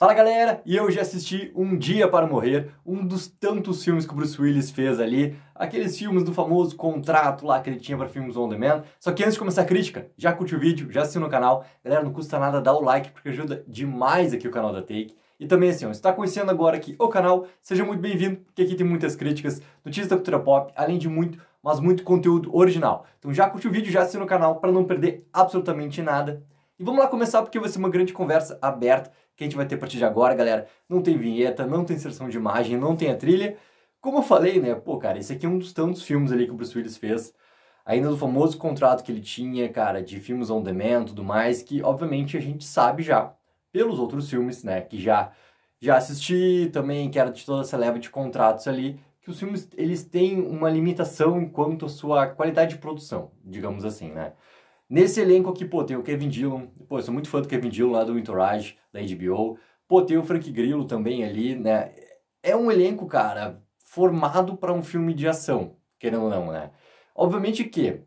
Fala galera, e eu já assisti Um Dia para Morrer, um dos tantos filmes que o Bruce Willis fez ali, aqueles filmes do famoso contrato lá que ele tinha para filmes on demand. Só que antes de começar a crítica, já curte o vídeo, já assina o canal. Galera, não custa nada dar o like porque ajuda demais aqui o canal da Take. E também assim, ó, está conhecendo agora aqui o canal, seja muito bem-vindo, porque aqui tem muitas críticas, notícias da cultura pop, além de muito, mas muito conteúdo original. Então já curte o vídeo, já assina o canal para não perder absolutamente nada. E vamos lá começar porque vai ser uma grande conversa aberta que a gente vai ter a partir de agora, galera. Não tem vinheta, não tem inserção de imagem, não tem a trilha. Como eu falei, né? Pô, cara, esse aqui é um dos tantos filmes ali que o Bruce Willis fez. Ainda do famoso contrato que ele tinha, cara, de filmes on demand e tudo mais, que obviamente a gente sabe já pelos outros filmes, né? Que já, já assisti também, que era de toda essa leva de contratos ali, que os filmes eles têm uma limitação quanto à sua qualidade de produção, digamos assim, né? Nesse elenco aqui, pô, tem o Kevin Dillon. Pô, eu sou muito fã do Kevin Dillon lá do Entourage, da HBO. Pô, tem o Frank Grillo também ali, né? É um elenco, cara, formado para um filme de ação, querendo ou não, né? Obviamente que,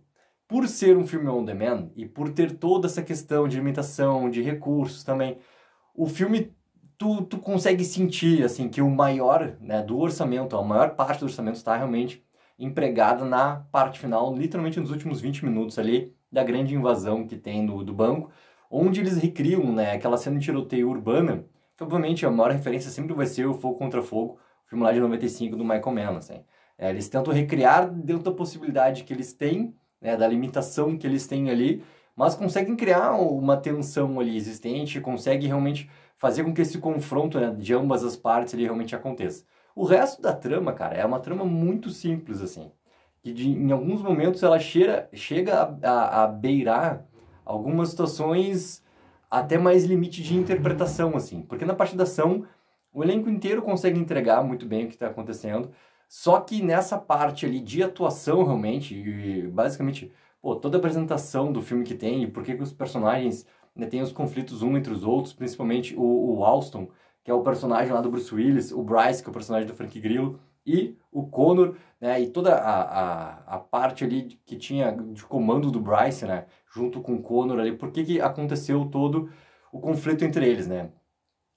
por ser um filme on demand e por ter toda essa questão de limitação, de recursos também, o filme tu, tu consegue sentir assim que o maior né, do orçamento, a maior parte do orçamento está realmente empregada na parte final, literalmente nos últimos 20 minutos ali, da grande invasão que tem do, do banco, onde eles recriam né, aquela cena de tiroteio urbana, que obviamente a maior referência sempre vai ser o Fogo Contra Fogo, o filme lá de 95 do Michael Mann. Assim. É, eles tentam recriar dentro da possibilidade que eles têm, né, da limitação que eles têm ali, mas conseguem criar uma tensão ali existente, conseguem realmente fazer com que esse confronto né, de ambas as partes ali realmente aconteça. O resto da trama, cara, é uma trama muito simples, assim que de, em alguns momentos ela cheira, chega a, a, a, beirar algumas situações até mais limite de interpretação, assim. Porque na parte da ação, o elenco inteiro consegue entregar muito bem o que está acontecendo, só que nessa parte ali de atuação, realmente, e basicamente, pô, toda a apresentação do filme que tem, e por que os personagens né, têm os conflitos um entre os outros, principalmente o, o Alston, que é o personagem lá do Bruce Willis, o Bryce, que é o personagem do Frank Grillo, e o Conor, né, e toda a, a, a, parte ali que tinha de comando do Bryce, né, junto com o Conor ali, por que, que aconteceu todo o conflito entre eles, né,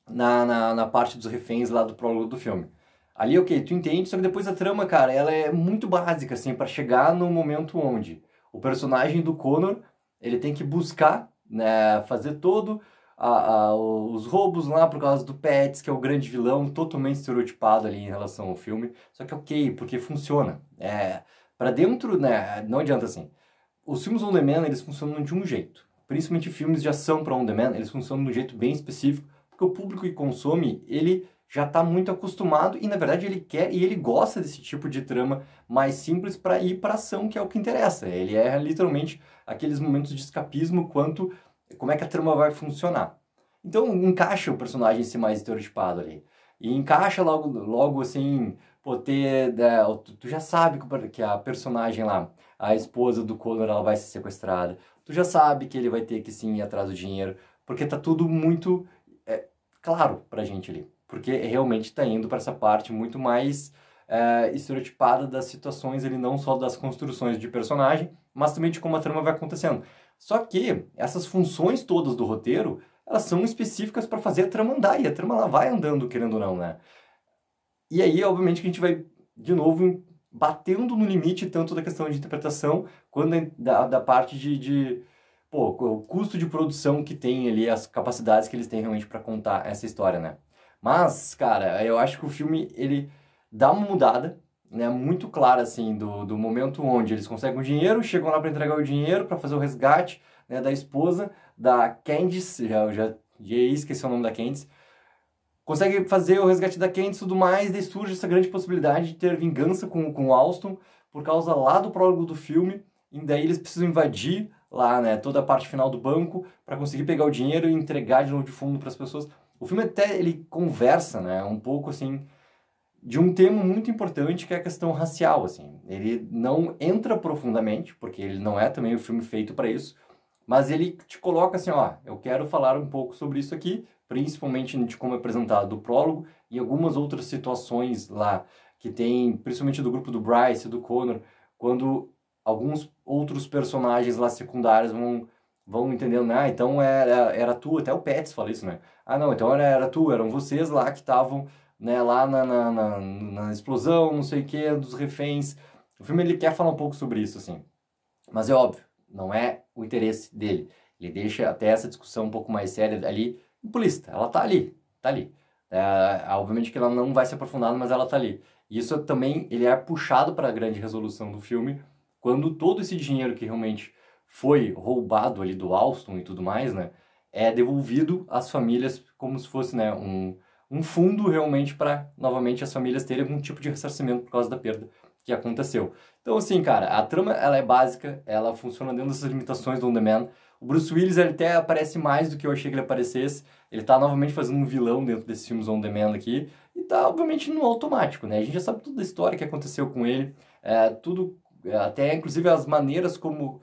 na, na, na parte dos reféns lá do prólogo do filme. Ali, ok, tu entende, só que depois a trama, cara, ela é muito básica, assim, para chegar no momento onde o personagem do Conor, ele tem que buscar, né, fazer todo a, a, os roubos lá por causa do Pets, que é o grande vilão, totalmente estereotipado ali em relação ao filme. Só que ok, porque funciona. É, para dentro, né, não adianta assim. Os filmes on demand, eles funcionam de um jeito. Principalmente filmes de ação para on demand, eles funcionam de um jeito bem específico, porque o público que consome, ele já está muito acostumado e na verdade ele quer e ele gosta desse tipo de trama mais simples para ir para ação, que é o que interessa. Ele é literalmente aqueles momentos de escapismo quanto como é que a trama vai funcionar. Então encaixa o personagem ser mais estereotipado ali. E encaixa logo, logo assim, pô, ter, né, tu já sabe que a personagem lá, a esposa do Conor, ela vai ser sequestrada. Tu já sabe que ele vai ter que sim ir atrás do dinheiro, porque tá tudo muito é, claro pra gente ali. Porque realmente tá indo para essa parte muito mais é, estereotipada das situações ali, não só das construções de personagem, mas também de como a trama vai acontecendo. Só que essas funções todas do roteiro, elas são específicas para fazer a trama andar, e a trama ela vai andando, querendo ou não, né? E aí, obviamente, que a gente vai, de novo, batendo no limite tanto da questão de interpretação quanto da, da parte de, de pô, o custo de produção que tem ali, as capacidades que eles têm realmente para contar essa história, né? Mas, cara, eu acho que o filme, ele dá uma mudada, né, muito clara assim do, do momento onde eles conseguem o dinheiro, chegam lá para entregar o dinheiro para fazer o resgate né, da esposa da Candice, já já, já esqueci o nome da Candice. Consegue fazer o resgate da Candice e tudo mais, daí surge essa grande possibilidade de ter vingança com, com o Alston por causa lá do prólogo do filme, e daí eles precisam invadir lá, né, toda a parte final do banco para conseguir pegar o dinheiro e entregar de novo de fundo para as pessoas. O filme até ele conversa, né, um pouco assim de um tema muito importante que é a questão racial, assim. Ele não entra profundamente, porque ele não é também o um filme feito para isso, mas ele te coloca assim, ó, eu quero falar um pouco sobre isso aqui, principalmente de como é apresentado o prólogo e algumas outras situações lá que tem, principalmente do grupo do Bryce, do Connor, quando alguns outros personagens lá secundários vão vão entendendo, ah, então era, era tu, até o Pets fala isso, né? Ah, não, então era, era tu, eram vocês lá que estavam né, lá na, na, na, na explosão, não sei o que, dos reféns. O filme ele quer falar um pouco sobre isso, assim. Mas é óbvio, não é o interesse dele. Ele deixa até essa discussão um pouco mais séria ali, implícita. Ela tá ali, tá ali. É, ah, obviamente que ela não vai se aprofundada mas ela tá ali. E isso também ele é puxado para a grande resolução do filme, quando todo esse dinheiro que realmente foi roubado ali do Alston e tudo mais, né, é devolvido às famílias como se fosse, né, um, um fundo realmente para, novamente, as famílias terem algum tipo de ressarcimento por causa da perda que aconteceu. Então, assim, cara, a trama ela é básica, ela funciona dentro dessas limitações do On Man. O Bruce Willis ele até aparece mais do que eu achei que ele aparecesse. Ele tá novamente fazendo um vilão dentro desses filmes On demand aqui. E tá, obviamente, no automático, né? A gente já sabe toda a história que aconteceu com ele, é, tudo, até inclusive as maneiras como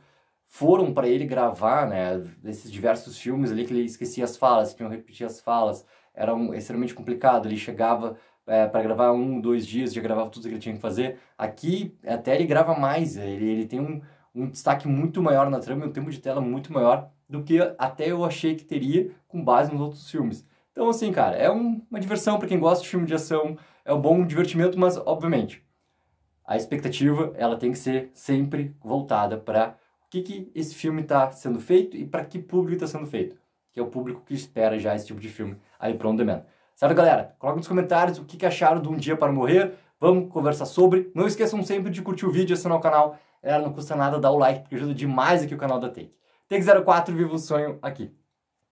foram para ele gravar, né? Esses diversos filmes ali que ele esquecia as falas, que iam repetir as falas era um, extremamente complicado. Ele chegava é, para gravar um, dois dias, já gravava tudo que ele tinha que fazer. Aqui, até ele grava mais, é, ele, ele tem um, um destaque muito maior na trama e um tempo de tela muito maior do que até eu achei que teria com base nos outros filmes. Então, assim, cara, é um, uma diversão para quem gosta de filme de ação, é um bom divertimento, mas, obviamente, a expectativa ela tem que ser sempre voltada para o que, que esse filme está sendo feito e para que público está sendo feito que é o público que espera já esse tipo de filme aí pro On Demand. Certo, galera? Coloca nos comentários o que, acharam de Um Dia para Morrer. Vamos conversar sobre. Não esqueçam sempre de curtir o vídeo, assinar o canal. Galera, é, não custa nada dar o like, porque ajuda demais aqui o canal da Take. Take 04, viva o sonho aqui.